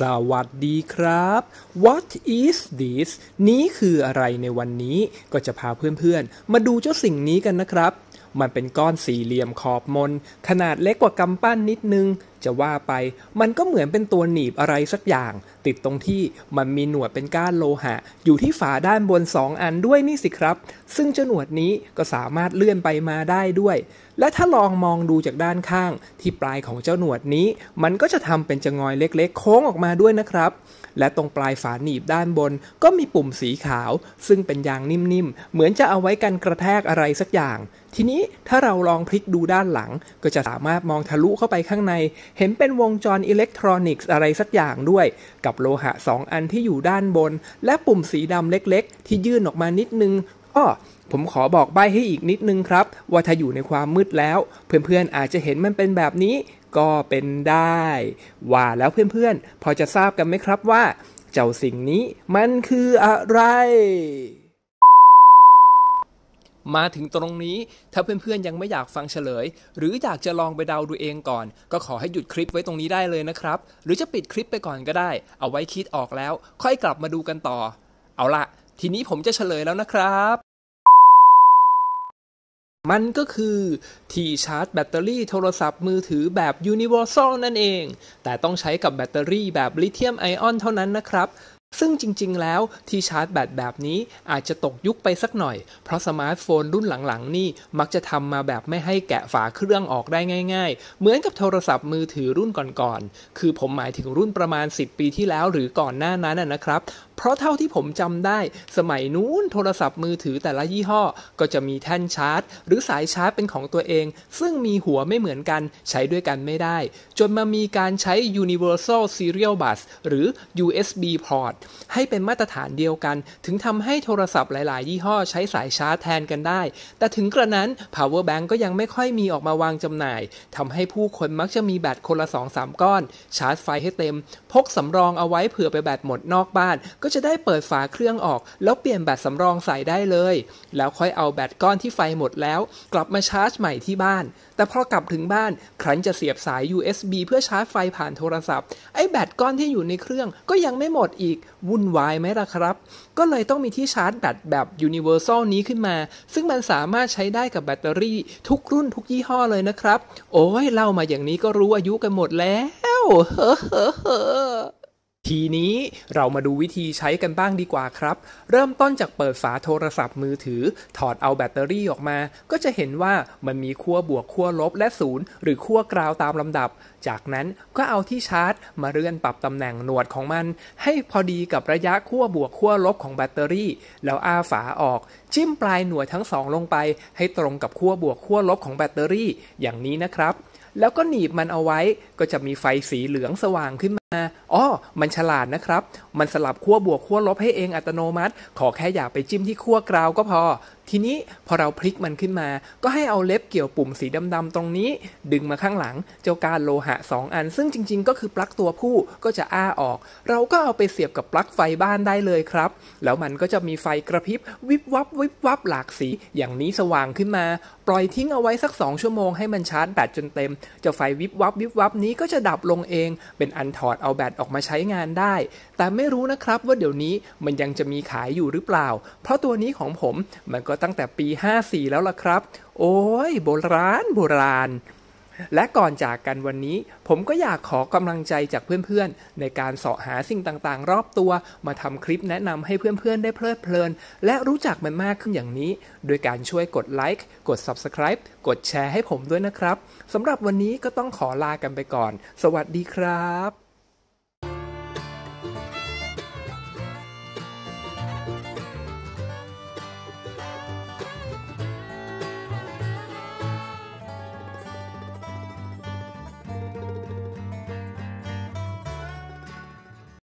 สวัสดีครับ What is this นี้คืออะไรในวันนี้ ก็จะพาเพื่อนๆ มาดูเจ้าสิ่งนี้กันนะครับ มันเป็นก้อนสี่เหลี่ยมขอบมน ขนาดเล็กกว่ากำปั้นนิดนึง จะว่าไป มันก็เหมือนเป็นตัวหนีบอะไรสักอย่าง ติดตรงที่มันมีหนวดเป็นก้านโลหะ อยู่ที่ฝาด้านบนสองอันด้วยนี่สิครับ ซึ่งเจ้าหนวดนี้ก็สามารถเลื่อนไปมาได้ด้วยและถ้าลองมองดูจากด้านข้างที่ปลายของเจ้าหนวดนี้ มันก็จะทำเป็นจงอยเล็กๆโค้งออกมาด้วยนะครับ และตรงปลายฝาหนีบด้านบนก็มีปุ่มสีขาว ซึ่งเป็นยางนิ่มๆเหมือนจะเอาไว้กันกระแทกอะไรสักอย่าง ทีนี้ถ้าเราลองพลิกดูด้านหลัง ก็จะสามารถมองทะลุเข้าไปข้างใน เห็นเป็นวงจรอิเล็กทรอนิกส์อะไรสักอย่างด้วย กับโลหะ 2 อันที่อยู่ด้านบน และปุ่มสีดำเล็กๆ ที่ยื่นออกมานิดนึงอ้อผมขอบอกใบให้อีกนิดนึงครับว่าถ้าอยู่ในความมืดแล้ว เพื่อนๆอาจจะเห็นมันเป็นแบบนี้ก็เป็นได้ ว่าแล้วเพื่อนๆ พอจะทราบกันไหมครับว่า เจ้าสิ่งนี้มันคืออะไร มาถึงตรงนี้ถ้าเพื่อนๆยังไม่อยากฟังเฉลย หรืออยากจะลองไปเดาดูเองก่อน ก็ขอให้หยุดคลิปไว้ตรงนี้ได้เลยนะครับ หรือจะปิดคลิปไปก่อนก็ได้ เอาไว้คิดออกแล้ว ค่อยกลับมาดูกันต่อ เอาละทีนี้ผมจะเฉลยแล้วนะครับ มันก็คือที่ชาร์จแบตเตอรี่โทรศัพท์มือถือแบบ universal นั่นเอง แต่ต้องใช้กับแบตเตอรี่แบบลิเธียมไอออนเท่านั้นนะครับ ซึ่งจริงๆ แล้วที่ชาร์จแบตแบบนี้อาจจะตกยุคไปสักหน่อย เพราะสมาร์ทโฟนรุ่นหลัง ๆ นี่ มักจะทำมาแบบไม่ให้แกะฝาเครื่องออกได้ง่าย ๆ เหมือนกับโทรศัพท์มือถือรุ่นก่อนๆ คือผมหมายถึงรุ่นประมาณ10ปีที่แล้วหรือก่อนหน้านั้นนะครับเพราะเท่าที่ผมจำได้ สมัยนู้นโทรศัพท์มือถือแต่ละยี่ห้อก็จะมีแท่นชาร์จ หรือสายชาร์จเป็นของตัวเอง ซึ่งมีหัวไม่เหมือนกันใช้ด้วยกันไม่ได้ จนมามีการใช้ universal serial bus หรือ USB port ให้เป็นมาตรฐานเดียวกัน ถึงทำให้โทรศัพท์หลายๆ ยี่ห้อใช้สายชาร์จแทนกันได้ แต่ถึงกระนั้น power bank ก็ยังไม่ค่อยมีออกมาวางจำหน่ายทำให้ผู้คนมักจะมีแบตคนละ2-3 ก้อนชาร์จไฟให้เต็ม พกสำรองเอาไว้เผื่อไปแบตหมดนอกบ้านก็ก็จะได้เปิดฝาเครื่องออก แล้วเปลี่ยนแบตสำรองใส่ได้เลย แล้วค่อยเอาแบตก้อนที่ไฟหมดแล้วกลับมาชาร์จใหม่ที่บ้าน แต่พอกลับถึงบ้าน ครั้นจะเสียบสาย USB เพื่อชาร์จไฟผ่านโทรศัพท์ ไอ้แบตก้อนที่อยู่ในเครื่องก็ยังไม่หมดอีกวุ่นวายไหมล่ะครับ ก็เลยต้องมีที่ชาร์จแบตแบบ Universal นี้ขึ้นมา ซึ่งมันสามารถใช้ได้กับแบตเตอรี่ ทุกรุ่นทุกยี่ห้อเลยนะครับโอ้ยเล่ามาอย่างนี้ก็รู้อายุกันหมดแล้วเฮ้อทีนี้เรามาดูวิธีใช้กันบ้างดีกว่าครับ เริ่มต้นจากเปิดฝาโทรศัพท์มือถือ ถอดเอาแบตเตอรี่ออกมา ก็จะเห็นว่ามันมีขั้วบวกขั้วลบและศูนย์หรือขั้วกราวตามลำดับ จากนั้นก็เอาที่ชาร์จ มาเลื่อนปรับตำแหน่งหนวดของมัน ให้พอดีกับระยะขั้วบวกขั้วลบของแบตเตอรี่ แล้วอ้าฝาออก จิ้มปลายหนวดทั้งสองลงไปให้ตรงกับขั้วบวกขั้วลบของแบตเตอรี่ อย่างนี้นะครับ แล้วก็หนีบมันเอาไว้ ก็จะมีไฟสีเหลืองสว่างขึ้นอ๋อ มันฉลาดนะครับ มันสลับขั้วบวกขั้วลบให้เองอัตโนมัติ ขอแค่อยากไปจิ้มที่ขั้วกราวก็พอ ทีนี้พอเราพลิกมันขึ้นมา ก็ให้เอาเล็บเกี่ยวปุ่มสีดำๆตรงนี้ ดึงมาข้างหลัง เจ้าการโลหะ 2 อัน ซึ่งจริงๆก็คือปลั๊กตัวผู้ก็จะอ้าออก เราก็เอาไปเสียบกับปลั๊กไฟบ้านได้เลยครับ แล้วมันก็จะมีไฟกระพริบวิบวับวิบวับหลากสีอย่างนี้สว่างขึ้นมา ปล่อยทิ้งเอาไว้สัก2ชั่วโมงให้มันชาร์จแบตจนเต็มเจ้าไฟวิบวับวิบวับนี้ก็จะดับลงเองเป็นอันถอดดเอาแบตออกมาใช้งานได้ แต่ไม่รู้นะครับว่าเดี๋ยวนี้มันยังจะมีขายอยู่หรือเปล่า เพราะตัวนี้ของผมมันก็ตั้งแต่ปี 54 แล้วล่ะครับ โอ้ย โบราณ โบราณ และก่อนจากกันวันนี้ ผมก็อยากขอกำลังใจจากเพื่อนๆ ในการเสาะหาสิ่งต่างๆ รอบตัว มาทำคลิปแนะนำให้เพื่อนๆ ได้เพลิดเพลิน และรู้จักมันมากขึ้นอย่างนี้ โดยการช่วยกดไลค์ กด Subscribe กดแชร์ให้ผมด้วยนะครับสำหรับวันนี้ก็ต้องขอลากันไปก่อน สวัสดีครับ